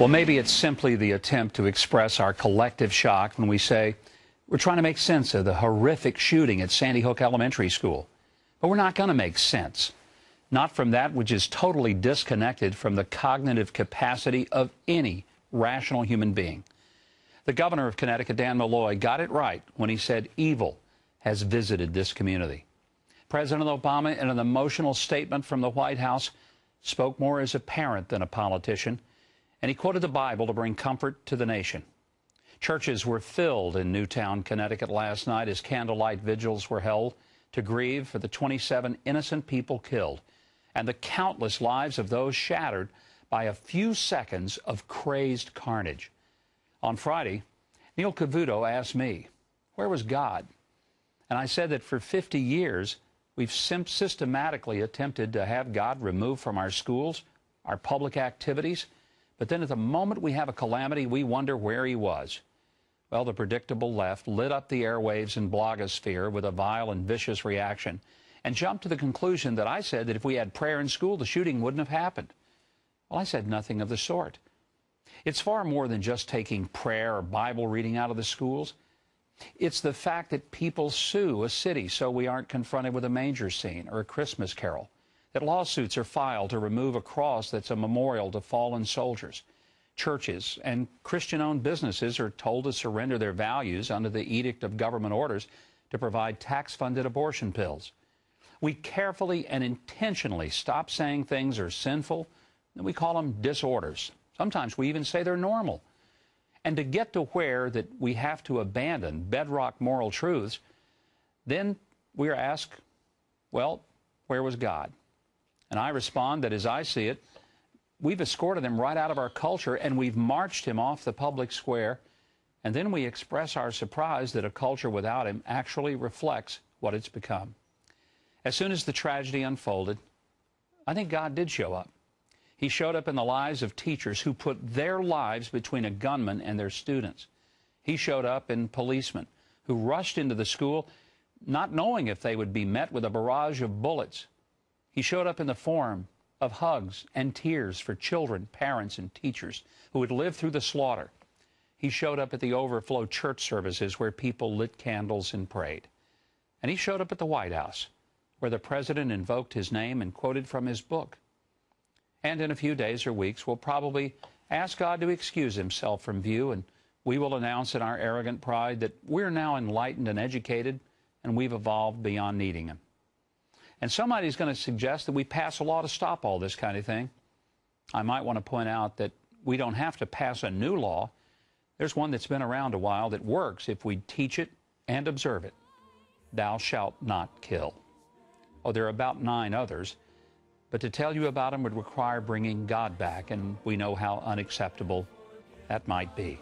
Well, maybe it's simply the attempt to express our collective shock when we say we're trying to make sense of the horrific shooting at Sandy Hook Elementary School. But we're not going to make sense. Not from that which is totally disconnected from the cognitive capacity of any rational human being. The governor of Connecticut, Dan Malloy, got it right when he said evil has visited this community. President Obama, in an emotional statement from the White House, spoke more as a parent than a politician and he quoted the Bible to bring comfort to the nation. Churches were filled in Newtown, Connecticut last night as candlelight vigils were held to grieve for the 27 innocent people killed and the countless lives of those shattered by a few seconds of crazed carnage. On Friday, Neil Cavuto asked me, Where was God? And I said that for 50 years, we've systematically attempted to have God removed from our schools, our public activities, but then at the moment we have a calamity, we wonder where he was. Well, the predictable left lit up the airwaves and blogosphere with a vile and vicious reaction and jumped to the conclusion that I said that if we had prayer in school, the shooting wouldn't have happened. Well, I said nothing of the sort. It's far more than just taking prayer or Bible reading out of the schools. It's the fact that people sue a city so we aren't confronted with a manger scene or a Christmas carol that lawsuits are filed to remove a cross that's a memorial to fallen soldiers. Churches and Christian owned businesses are told to surrender their values under the edict of government orders to provide tax funded abortion pills. We carefully and intentionally stop saying things are sinful, and we call them disorders. Sometimes we even say they're normal. And to get to where that we have to abandon bedrock moral truths, then we are asked, well, where was God? And I respond that as I see it, we've escorted him right out of our culture and we've marched him off the public square. And then we express our surprise that a culture without him actually reflects what it's become. As soon as the tragedy unfolded, I think God did show up. He showed up in the lives of teachers who put their lives between a gunman and their students. He showed up in policemen who rushed into the school not knowing if they would be met with a barrage of bullets he showed up in the form of hugs and tears for children, parents, and teachers who had lived through the slaughter. He showed up at the overflow church services where people lit candles and prayed. And he showed up at the White House where the president invoked his name and quoted from his book. And in a few days or weeks, we'll probably ask God to excuse himself from view, and we will announce in our arrogant pride that we're now enlightened and educated, and we've evolved beyond needing him. And somebody's going to suggest that we pass a law to stop all this kind of thing. I might want to point out that we don't have to pass a new law. There's one that's been around a while that works if we teach it and observe it. Thou shalt not kill. Oh, there are about nine others, but to tell you about them would require bringing God back, and we know how unacceptable that might be.